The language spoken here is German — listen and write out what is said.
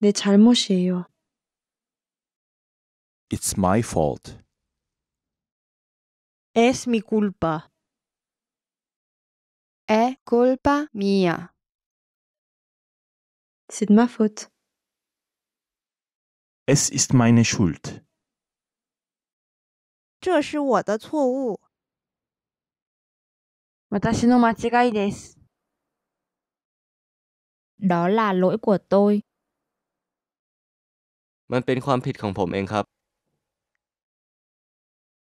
내 잘못이에요. It's my fault. Es mi culpa. È colpa mia. C'est ma faute. Es ist meine Schuld. 这是我的错误。私の間違いです。Đó là lỗi của tôi. มันเป็นความผิดของผมเองครับ